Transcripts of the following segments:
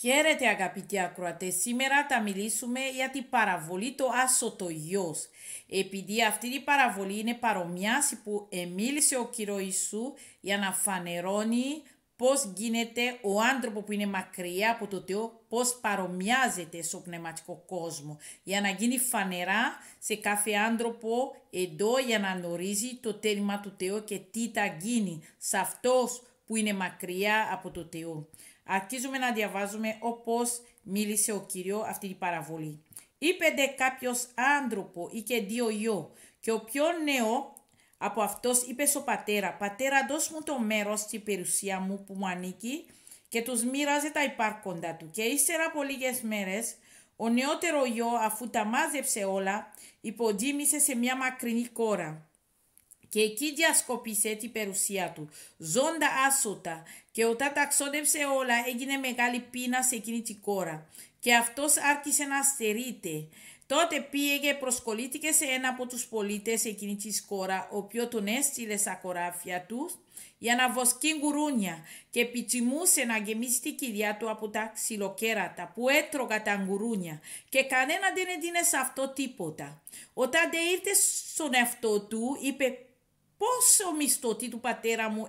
Καίρετε αγαπητοί ακροατές, σήμερα θα μιλήσουμε για την παραβολή το ασωτογιός. Επειδή αυτή η παραβολή είναι παρομοιάση που εμίλησε ο κύριος Ιησού για να φανερώνει πώς γίνεται ο άνθρωπο που είναι μακριά από το Θεό, πώς παρομοιάζεται στο πνευματικό κόσμο, για να γίνει φανερά σε κάθε άνθρωπο εδώ για να γνωρίζει το τέλημα του Θεού και τι θα γίνει σε αυτός που είναι μακριά από το Θεό. Αρχίζουμε να διαβάζουμε όπως μίλησε ο Κύριος αυτή την παραβολή. Είπε κάποιος άνθρωπο ή και δύο γιο και ο πιο νέο από αυτός είπε στο πατέρα «Πατέρα δώσ' μου το μέρος στην περιουσία μου που μου ανήκει» και τους μοίραζε τα υπάρχοντα του. Και ύστερα από λίγες μέρες ο νεότερο γιο αφού τα μάζεψε όλα υποτίμησε σε μια μακρινή κόρα και εκεί διασκοπήσε την περιουσία του, ζώντα άσωτα και όταν ταξόδεψε όλα έγινε μεγάλη πείνα σε εκείνη την κόρα, και αυτός άρχισε να στερείται. Τότε πήγε προσκολήθηκε σε ένα από τους πολίτες εκείνη της κόρα, ο οποίος τον έστειλε στα κοράφια του για να βοσκεί γουρούνια και επιθυμούσε να γεμίσει την κοιλιά του από τα ξυλοκέρατα που έτρωγα τα γουρούνια και κανένα δεν έδινε σε αυτό τίποτα. Όταν δεν ήρθε στον εαυτό του είπε Πόσο μισθωτή του πατέρα μου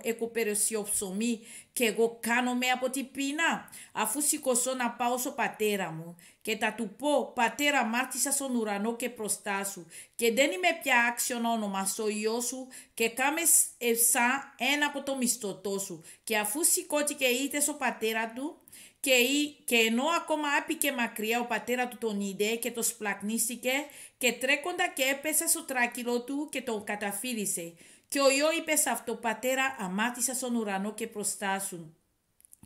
ο ψωμί και εγώ κάνω με από την πείνα, αφού σηκωσώ να πάω στο πατέρα μου και τα του πω «Πατέρα μάρτισα στον ουρανό και μπροστά σου και δεν είμαι πια άξιον όνομα στο ιό σου και κάμες εσά ένα από το μισθωτό σου». Και αφού σηκώθηκε είτε στο πατέρα του και, και ενώ ακόμα άπηκε μακριά ο πατέρα του τον είδε και το σπλακνίστηκε και τρέκοντα και έπεσε στο τράκυλο του και τον καταφύρισε. Και ο Ιω είπε σε αυτό, πατέρα, αμάτησα στον ουρανό και προστάσουν.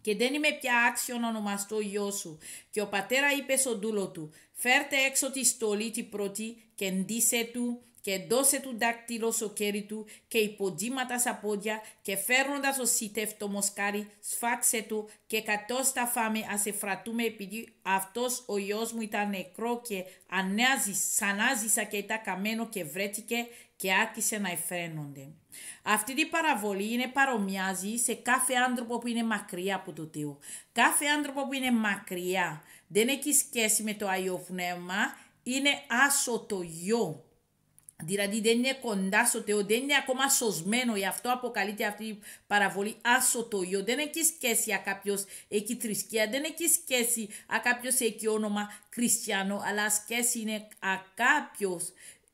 Και δεν είμαι πια άξιο να ονομαστώ γιο σου. Και ο πατέρα είπε στον δούλο του, φέρτε έξω τη στολή την πρώτη και ντύσε του και δώσε του δάκτυλο στο κέρι του και υποδήματα στα πόδια και φέρνοντας ο σίτευ μοσκάρι, σφάξε του και κατώ τα φάμε ας εφρατούμε επειδή αυτός ο γιο μου ήταν νεκρό και ανάζησα και ήταν καμένο και βρέθηκε και άρχισε να εφαίνονται. Αυτή την παραβολή είναι παρομοιάζει σε κάθε άνθρωπο που είναι μακριά από το Θεό. Κάθε άνθρωπο που είναι μακριά, δεν έχει σχέση με το Άγιο Πνεύμα, είναι άσο το γιο. Δηλαδή δεν είναι κοντά στο Θεό, δεν είναι ακόμα σωσμένο, γι' αυτό αποκαλείται αυτή η παραβολή άσο το γιο. Δεν έχει σχέση αν κάποιος έχει θρησκεία, δεν έχει σχέση αν κάποιος έχει όνομα χριστιανό, αλλά σχέση είναι αν κάποιος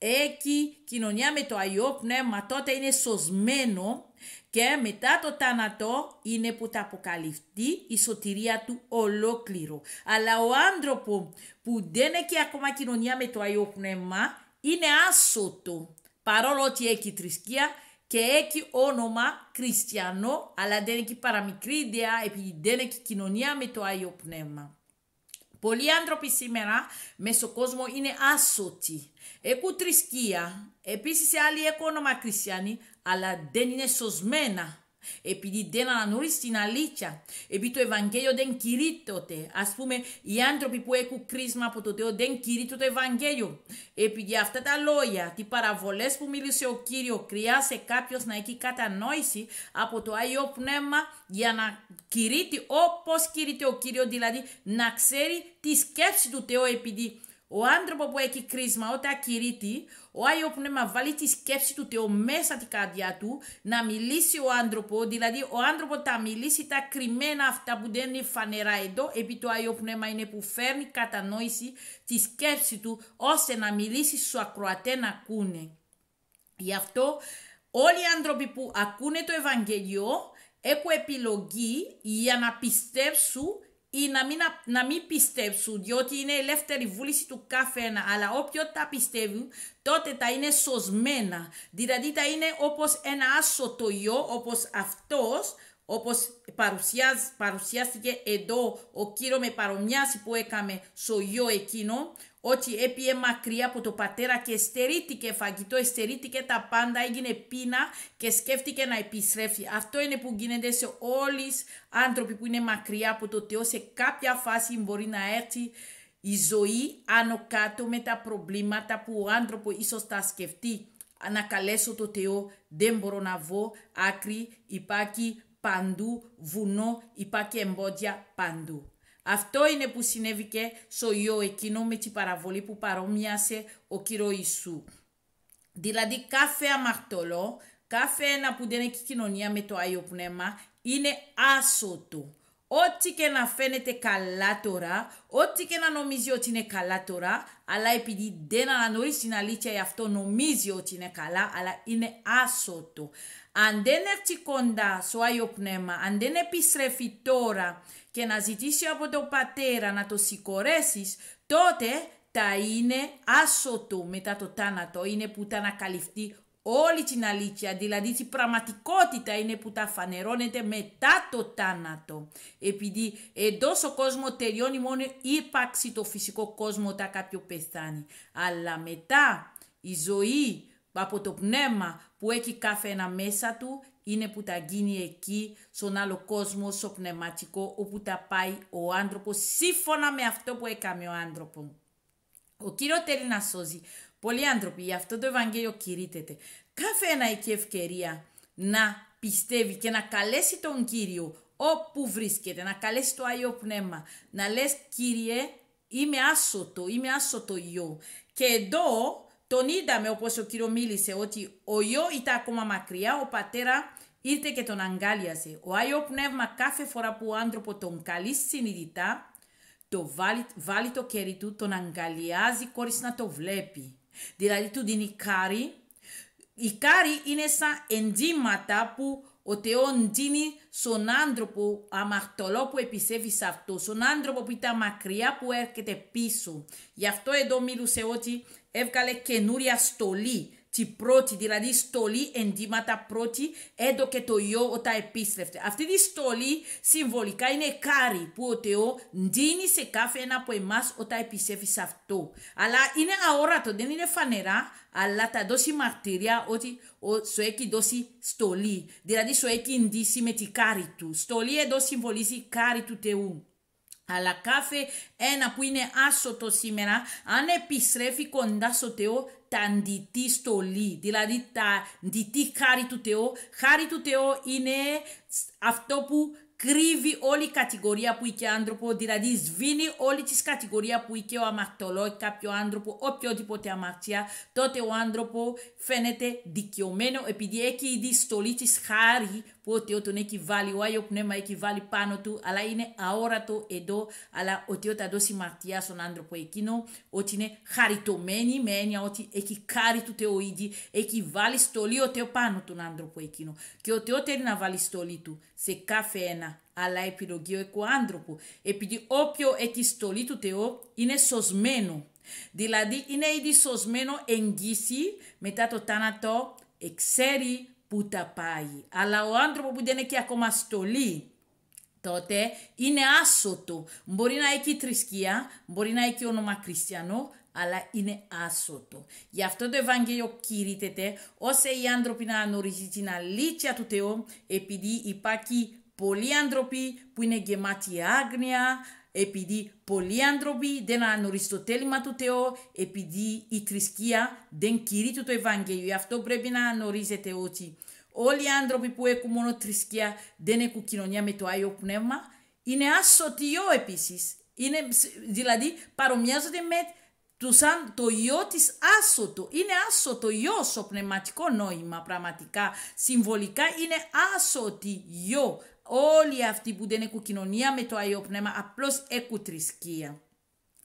έχει κοινωνία με το Αγιό Πνεύμα, τότε είναι σωσμένο και μετά το τάνατο είναι που τα αποκαλυφθεί η σωτηρία του ολόκληρο. Αλλά ο άνθρωπο που δεν έχει ακόμα κοινωνία με το Αγιό Πνεύμα είναι άσωτο, παρόλο ότι έχει θρησκεία και έχει όνομα χριστιανό, αλλά δεν έχει παραμικρή ιδέα επειδή δεν έχει κοινωνία με το Άγιο Πνεύμα. Πολλοί άνθρωποι σήμερα μέσα στον κόσμο είναι άσωτοι. Έχουν θρησκεία. Επίσης, άλλοι έχουν όνομα χριστιανοί, αλλά δεν είναι σωσμένα επειδή δεν αναγνωρίζεις την αλήθεια, επειδή το Ευαγγέλιο δεν κηρύττωται. Ας πούμε, οι άνθρωποι που έχουν κρίσμα από το Θεό δεν κηρύττουν το Ευαγγέλιο. Επειδή αυτά τα λόγια, τις παραβολές που μίλησε ο Κύριος, χρειάζεται κάποιο να έχει κατανόηση από το Άγιο Πνεύμα για να κηρύττει όπως κηρύττει ο Κύριος, δηλαδή να ξέρει τη σκέψη του Θεού επειδή ο άνθρωπο που έχει κρίσμα, όταν ακηρύττει, ο Άγιο Πνεύμα βάλει τη σκέψη του Θεού μέσα την καρδιά του να μιλήσει ο άνθρωπο, δηλαδή ο άνθρωπο τα μιλήσει τα κρυμμένα αυτά που δεν είναι φανερά εδώ, επειδή το Άγιο Πνεύμα είναι που φέρνει κατανόηση τη σκέψη του, ώστε να μιλήσει στου ακροατέ να ακούνε. Γι' αυτό όλοι οι άνθρωποι που ακούνε το Ευαγγελίο έχουν επιλογή για να πιστέψουν ή να μην, να μην πιστέψουν, διότι είναι ελεύθερη βούληση του κάθε ένα. Αλλά όποιον τα πιστεύουν, τότε τα είναι σωσμένα. Δηλαδή τα είναι όπως ένα άσωτο ιό, όπως αυτός, όπως παρουσιάστηκε εδώ ο κύριο με παρομοιάση που έκαμε στο γιο εκείνο, ότι έπιε μακριά από το πατέρα και στερήθηκε φαγητό, στερήθηκε τα πάντα, έγινε πείνα και σκέφτηκε να επιστρέφει. Αυτό είναι που γίνεται σε όλους άνθρωποι που είναι μακριά από το Θεό, σε κάποια φάση μπορεί να έρθει η ζωή άνω κάτω με τα προβλήματα που ο άνθρωπο ίσως θα σκεφτεί. Να καλέσω το Θεό, δεν μπορώ να βγω, άκρη, υπάρχει παντού, βουνό, υπάρχει εμπόδια παντού. Αυτό είναι που συνέβη και στο ιό εκείνο με την παραβολή που παρόμοιασε ο κύριος Ιησού. Δηλαδή κάθε αμαρτωλό, κάθε ένα που δεν έχει κοινωνία με το Άγιο Πνεύμα είναι άσωτο. Ό,τι και να φαίνεται καλά τώρα, ό,τι και να νομίζει ότι είναι καλά τώρα, αλλά επειδή δεν αναγνωρίζει την αλήθεια, γι' αυτό νομίζει ότι είναι καλά, αλλά είναι άσωτο. Αν δεν έρθει κοντά στο Άγιο Πνεύμα, αν δεν επιστρέφει τώρα και να ζητήσει από τον Πατέρα να το συγχωρέσεις, τότε θα είναι άσωτο μετά το θάνατο, είναι που θα ανακαλυφθεί όλη την αλήθεια, δηλαδή την πραγματικότητα είναι που τα φανερώνεται μετά το θάνατο. Επειδή εντός ο κόσμος τελειώνει μόνο η ύπαρξη το φυσικό κόσμο όταν κάποιο πεθάνει. Αλλά μετά η ζωή από το πνεύμα που έχει κάθε ένα μέσα του είναι που τα γίνει εκεί στον άλλο κόσμο, στο πνευματικό, όπου τα πάει ο άνθρωπος σύμφωνα με αυτό που έκαμε ο άνθρωπο. Ο κύριος θέλει να σώζει. Πολλοί άνθρωποι, γι' αυτό το Ευαγγέλιο κηρύτεται. Κάθε ένα έχει ευκαιρία να πιστεύει και να καλέσει τον Κύριο όπου βρίσκεται, να καλέσει το Άγιο Πνεύμα, να λες Κύριε είμαι άσωτο, είμαι άσωτο ιό. Και εδώ τον είδαμε όπως ο Κύριος μίλησε ότι ο ιό ήταν ακόμα μακριά, ο πατέρα ήρθε και τον αγκάλιαζε. Ο Άγιο Πνεύμα κάθε φορά που ο άνθρωπο τον καλεί συνειδητά, το βάλει, βάλει το κέρι του, τον αγκαλιάζει χωρίς να το βλέπει. Δηλαδή του δίνει Η κάρι είναι σαν ενζήματα που ο Θεός δίνει στον άνθρωπο αμαρτωλό που επισέβη αυτό, στον άνθρωπο που ήταν μακριά που έρχεται πίσω. Γι' αυτό εδώ μιλούσε ότι έβγαλε καινούρια στολή τι πρώτη, δηλαδή στολή εντύματα πρώτη, έντο και το ιό όταν επίστρεφτε. Αυτή τη στολή συμβολικά είναι κάρι που ο Θεό δίνει σε κάθε ένα από εμάς όταν επισέφει σε αυτό. Αλλά είναι αόρατο, δεν είναι φανερά, αλλά τα δώσει μαρτυρία ότι σου έχει δώσει στολή. Δηλαδή σου έχει ντύσει με τη κάρι του. Στολή εδώ συμβολίζει κάρι του Θεού αλλά κάθε ένα που είναι άσωτο σήμερα, αν επιστρέφει κοντά στο Θεό, τα αντιτή στολή, δηλαδή τα αντιτή χάρη του Θεού. Χάρη του Θεού είναι αυτό που κρύβει όλη η κατηγορία που είχε άνθρωπο, δηλαδή σβήνει όλη της κατηγορία που είχε ο αμαρτωλό, κάποιο άνθρωπο, οποιοδήποτε αμαρτία, τότε ο άνθρωπο φαίνεται δικαιωμένο επειδή έχει η διστολή της χάρη που ότι όταν έχει βάλει, ο Άγιο Πνεύμα έχει βάλει πάνω του, αλλά είναι αόρατο εδώ, αλλά ότι όταν δώσει μαρτία στον άνθρωπο εκείνο, ότι είναι χαριτωμένη με έννοια ότι έχει κάρι του Θεού ήδη, έχει βάλει στολή ο Θεός πάνω τον άνθρωπο εκείνο. Και ότι Θεό θέλει να βάλει στολή του σε κάθε ένα αλλά επιλογή του άνθρωπου, επειδή όποιο έχει στολή του Θεού είναι σωσμένο. Δηλαδή είναι ήδη σωσμένο εγγύση μετά το τάνατο εξέρει που τα πάει. Αλλά ο άνθρωπο που δεν έχει ακόμα στολή, τότε είναι άσωτο. Μπορεί να έχει θρησκεία, μπορεί να έχει όνομα χριστιανό, αλλά είναι άσωτο. Γι' αυτό το Ευαγγέλιο κηρύτεται ώστε οι άνθρωποι να γνωρίζουν την αλήθεια του Θεού, επειδή υπάρχει πολλοί άνθρωποι που είναι γεμάτοι άγνοια, επειδή πολλοί άνθρωποι δεν αναγνωρίζουν το τέλημα του Θεού, επειδή η θρησκεία δεν κηρύττει το Ευαγγέλιο. Γι' αυτό πρέπει να γνωρίζετε ότι όλοι οι άνθρωποι που έχουν μόνο θρησκεία δεν έχουν κοινωνία με το Άγιο Πνεύμα. Είναι ασωτιό επίση. δηλαδή παρομοιάζονται με του σαν το ιό της άσωτο. Είναι άσωτο ιό στο πνευματικό νόημα πραγματικά. Συμβολικά είναι άσωτη ιό. Όλοι αυτοί που δεν έχουν κοινωνία με το Άιο Πνεύμα απλώς έχουν θρησκεία.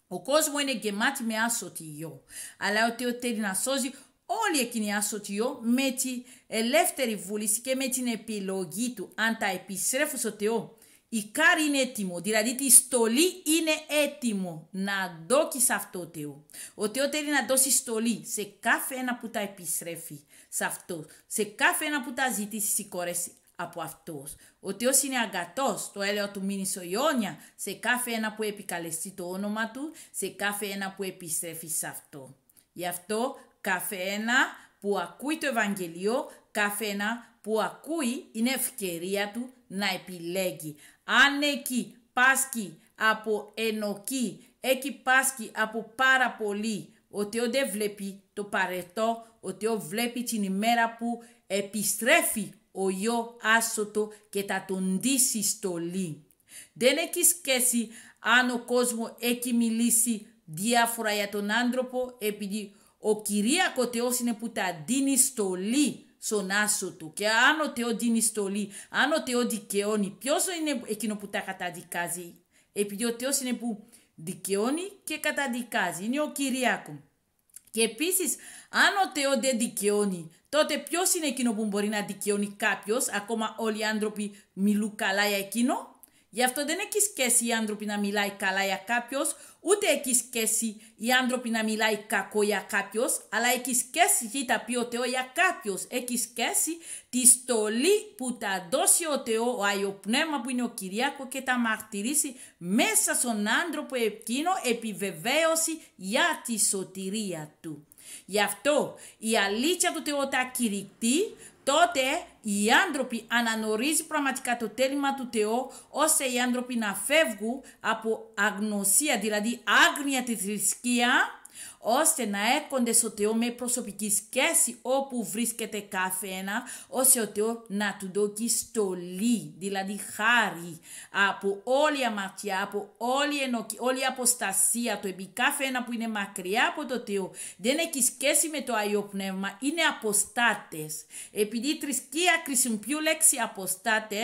Ο κόσμος είναι γεμάτη με άσωτη ιό. Αλλά ο Θεός θέλει να σώζει όλοι εκείνοι η άσωτοι ιό με την ελεύθερη βούληση και με την επιλογή του. Αν τα επιστρέφω στο Θεό η κάρη είναι έτοιμο, δηλαδή τη στολή είναι έτοιμο να δώσει αυτό το Θεό. Ο Θεό θέλει να δώσει στολή σε κάθε ένα που τα επιστρέφει σε αυτό, σε κάθε ένα που τα ζητήσει σηκώρεση από αυτός. Ο Θεός είναι αγκατός, το έλεος του μήνυσε Ιόνια, σε κάθε ένα που επικαλεστεί το όνομα του, σε κάθε ένα που επιστρέφει σε αυτό. Γι' αυτό κάθε ένα που ακούει το Ευαγγελίο, κάθε ένα που ακούει είναι ευκαιρία του να επιλέγει. Αν εκεί πάσκει από ενοκή, εκεί πάσκει από πάρα πολύ, ότι δεν βλέπει το παρετό, ότι βλέπει την ημέρα που επιστρέφει ο γιο άσωτο και τα τον στο στολή. Δεν έχει σχέση αν ο κόσμος έχει μιλήσει διάφορα για τον άνθρωπο, επειδή ο Κυρίακος Θεός είναι που τα δίνει στολή στον άσο του και αν ο Θεός δίνει στολή, αν ο Θεός δικαιώνει, ποιος είναι εκείνο που τα καταδικάζει. Επειδή ο Θεός είναι που δικαιώνει και καταδικάζει. Είναι ο Κυριάκο. Και επίσης, αν ο Θεός δεν δικαιώνει, τότε ποιος είναι εκείνο που μπορεί να δικαιώνει κάποιος, ακόμα όλοι οι άνθρωποι μιλούν καλά για εκείνο. Γι' αυτό δεν έχει σχέση οι άνθρωποι να μιλάει καλά για κάποιος, Ούτε έχει σχέση οι άνθρωποι να μιλάει κακό για κάποιος, αλλά έχει σχέση τι θα πει ο Θεός για κάποιος. Έχει σχέση τη στολή που τα δώσει ο Θεός, ο Άγιο Πνεύμα που είναι ο Κυριακό και τα μαρτυρήσει μέσα στον άνθρωπο εκείνο επιβεβαίωση για τη σωτηρία του. Γι' αυτό η αλήθεια του Θεού τα κηρυχτεί τότε οι άνθρωποι αναγνωρίζουν πραγματικά το τέλημα του Θεού, ώστε οι άνθρωποι να φεύγουν από αγνωσία, δηλαδή άγνοια της θρησκεία, ώστε να έρχονται στο Θεό με προσωπική σχέση όπου βρίσκεται κάθε ένα, ώστε ο Θεός να του δώσει στολή, δηλαδή χάρη από όλη η αμαρτία, από όλη, ενοχή όλη η αποστασία του, επί κάθε ένα που είναι μακριά από το Θεό δεν έχει σχέση με το Αγίο Πνεύμα, είναι αποστάτες. Επειδή η θρησκεία χρησιμοποιεί λέξη αποστάτε,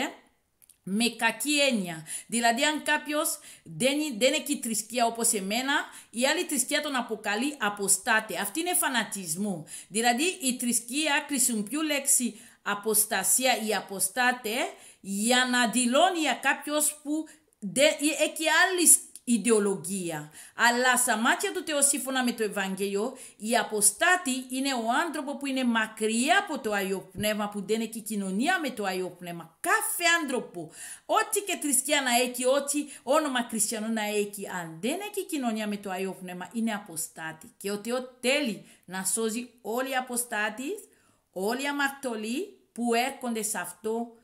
με κακή έννοια. Δηλαδή αν κάποιος δεν, δεν έχει θρησκεία όπως εμένα, η άλλη θρησκεία τον αποκαλεί αποστάτε. Αυτή είναι φανατισμό. Δηλαδή η θρησκεία χρησιμοποιεί λέξη αποστασία ή αποστάτε για να δηλώνει για που δεν, έχει άλλη ιδεολογία. Αλλά στα μάτια του Θεού σύμφωνα με το Ευαγγέλιο, η αποστάτη είναι ο άνθρωπο που είναι μακριά από το Άγιο Πνεύμα, που δεν έχει κοινωνία με το Άγιο Πνεύμα. Κάθε άνθρωπο, ό,τι και θρησκεία να έχει, ό,τι όνομα χριστιανό να έχει, αν δεν έχει κοινωνία με το Άγιο Πνεύμα, είναι αποστάτη. Και ο Θεός θέλει να σώζει όλοι οι αποστάτες, όλοι οι αμαρτωλοί που έρχονται σε αυτό,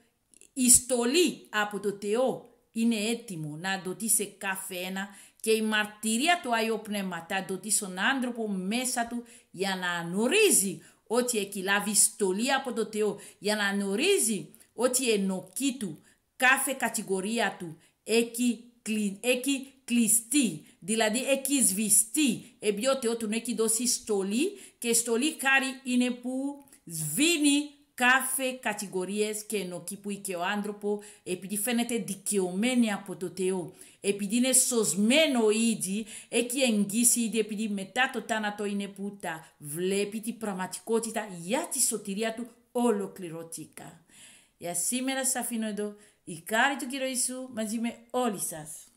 η στολή από το Θεό είναι έτοιμο να δοτεί σε κάθε ένα και η μαρτυρία του Άγιο Πνεύμα θα δοτεί στον άνθρωπο μέσα του για να γνωρίζει ότι έχει λάβει στολή από το Θεό, για να γνωρίζει ότι η ενοχή του, κάθε κατηγορία του έχει, κλει, έχει κλειστεί, δηλαδή έχει σβηστεί, επειδή ο Θεός του έχει δώσει στολή και στολή χάρη είναι που σβήνει κάθε κατηγορίες και ενοχή που είχε ο άνθρωπο επειδή φαίνεται δικαιωμένη από το Θεό. Επειδή είναι σωσμένο ήδη, έχει εγγύσει ήδη επειδή μετά το τάνατο είναι που τα βλέπει την πραγματικότητα για τη σωτηρία του ολοκληρωτικά. Για σήμερα σας αφήνω εδώ η χάρη του Κύριου Ιησού μαζί με όλοι σας.